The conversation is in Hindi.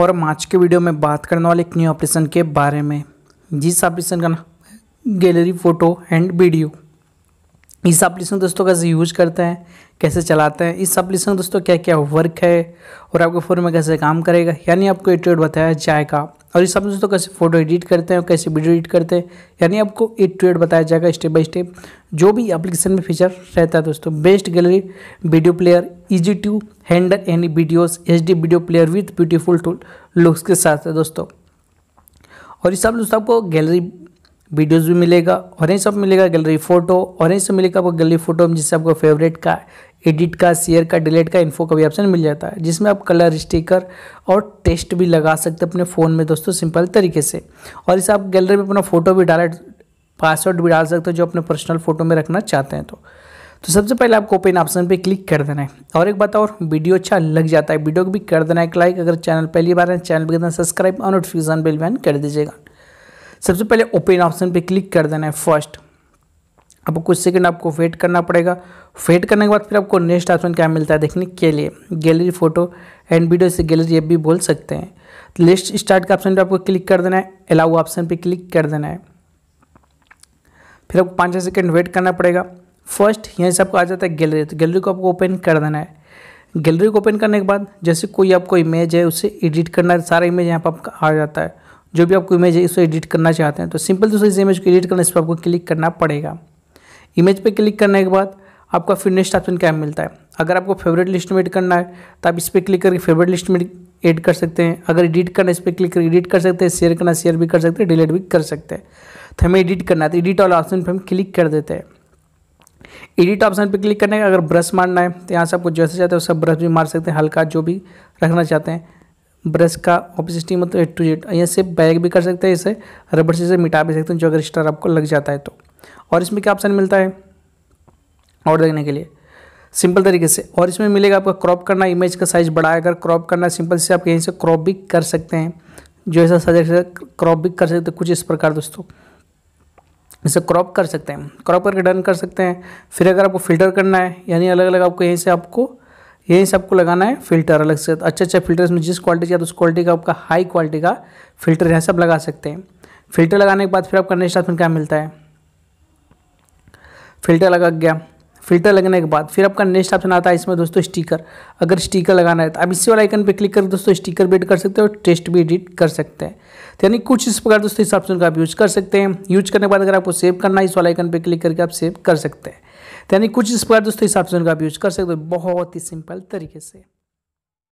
और हम आज के वीडियो में बात करने वाले एक न्यू ऑपरेशन के बारे में जिस ऑपरेशन का नाम गैलरी फ़ोटो एंड वीडियो इस एप्लीकेशन दोस्तों कैसे यूज करते हैं कैसे चलाते हैं इस एप्लीकेशन दोस्तों क्या क्या वर्क है और आपके फ़ोन में कैसे काम करेगा यानी आपको ए बताया जाएगा और इस एप्लीकेशन दोस्तों कैसे फोटो एडिट करते हैं और कैसे वीडियो एडिट करते हैं यानी आपको ए बताया जाएगा स्टेप बाय स्टेप जो भी एप्लीकेशन में फीचर रहता है दोस्तों best gallery video player easy to handle any videos H video player with beautiful tool looks के साथ है दोस्तों और इस सब दोस्तों आपको गैलरी वीडियोस भी मिलेगा और यहीं सब मिलेगा गैलरी फोटो और यहीं सब मिलेगा आपको गैलरी फोटो में जिससे आपको फेवरेट का एडिट का शेयर का डिलीट का इन्फो का भी ऑप्शन मिल जाता है जिसमें आप कलर स्टिकर और टेस्ट भी लगा सकते अपने फ़ोन में दोस्तों सिंपल तरीके से और इसे आप गैलरी में अपना फ़ोटो भी डाले पासवर्ड भी डाल सकते हो जो अपने पर्सनल फ़ोटो में रखना चाहते हैं तो तो सबसे पहले आपको ओपन ऑप्शन पे क्लिक कर देना है और एक बात और वीडियो अच्छा लग जाता है वीडियो को भी कर देना है लाइक अगर चैनल पहली बार है चैनल पर सब्सक्राइब और नोटिफिकेशन बिल भी कर दीजिएगा सबसे पहले ओपन ऑप्शन पे क्लिक कर देना है फर्स्ट आपको कुछ सेकंड आपको वेट करना पड़ेगा वेट करने के बाद फिर आपको नेक्स्ट ऑप्शन क्या मिलता है देखने के लिए गैलरी फोटो एंड वीडियो से गैलरी ये भी बोल सकते हैं लिस्ट स्टार्ट का ऑप्शन पर आपको क्लिक कर देना है अलाउ ऑप्शन पर क्लिक कर देना है फिर आपको पाँच छः सेकेंड वेट करना पड़ेगा फर्स्ट यहाँ से आपको आ जाता है गैलरी तो गैलरी को आपको ओपन कर देना है गैलरी को ओपन करने के बाद जैसे कोई आपको इमेज है उसे एडिट करना है सारा इमेज यहाँ पर आपका आ जाता है जो भी आपको इमेज है इसको एडिट करना चाहते हैं तो सिंपल दोस्तों इस इमेज को एडिट करना इस पर आपको क्लिक करना पड़ेगा इमेज पर क्लिक करने के बाद आपका फिर नेक्स्ट ऑप्शन क्या मिलता है अगर आपको फेवरेट लिस्ट में एड करना है तो आप इस पर क्लिक करके फेवरेट लिस्ट में एड कर सकते हैं अगर एडिट करना इस पर क्लिक कर एडिट कर सकते हैं शेयर करना शेयर भी कर सकते हैं डिलीट भी कर सकते हैं तो हमें एडिट करना है तो एडिट वाला ऑप्शन पर हम क्लिक कर देते हैं एडिट ऑप्शन पर क्लिक करने का अगर ब्रश मारना है तो यहाँ से आपको जैसे चाहते हैं उसका ब्रश भी मार सकते हैं हल्का जो भी रखना चाहते हैं ब्रश का ऑपोजिटी मतलब एट टू जेड यहाँ से बैग भी कर सकते हैं इसे रबर से इसे मिटा भी सकते हैं जो अगर स्टार आपको लग जाता है तो और इसमें क्या ऑप्शन मिलता है और देखने के लिए सिंपल तरीके से और इसमें मिलेगा आपका क्रॉप करना इमेज का साइज़ बढ़ाया अगर क्रॉप करना सिंपल से आप यहीं से क्रॉप भी कर सकते हैं जो ऐसा सजा क्रॉप भी कर सकते हैं कुछ इस प्रकार दोस्तों इसे क्रॉप कर सकते हैं क्रॉप करके डन कर सकते हैं फिर अगर आपको फिल्टर करना है यानी अलग अलग आपको यहीं से आपको यही सबको लगाना है फिल्टर अलग से अच्छे अच्छे फिल्टर में जिस क्वालिटी का तो उस क्वालिटी का आपका हाई क्वालिटी का फिल्टर है सब लगा सकते हैं फिल्टर लगाने के बाद फिर आपका नेक्स्ट ऑप्शन क्या मिलता है फिल्टर लगा गया फिल्टर लगने के बाद फिर आपका नेक्स्ट ऑप्शन आता है इसमें दोस्तों स्टिकर अगर स्टिकर लगाना है तो आप इसी वाला आइकन पर क्लिक करके दोस्तों स्टिकर भी एडिट कर सकते हैं और टेस्ट भी एडिट कर सकते हैं तो यानी कुछ इस प्रकार दोस्तों इस ऑप्शन का आप यूज़ कर सकते हैं यूज करने के बाद अगर आपको सेव करना है इस वाला आइकन पर क्लिक करके आप सेव कर सकते हैं तो यानी कुछ इस प्रकार दोस्तों इस ऑप्शन का आप यूज कर सकते हो बहुत ही सिंपल तरीके से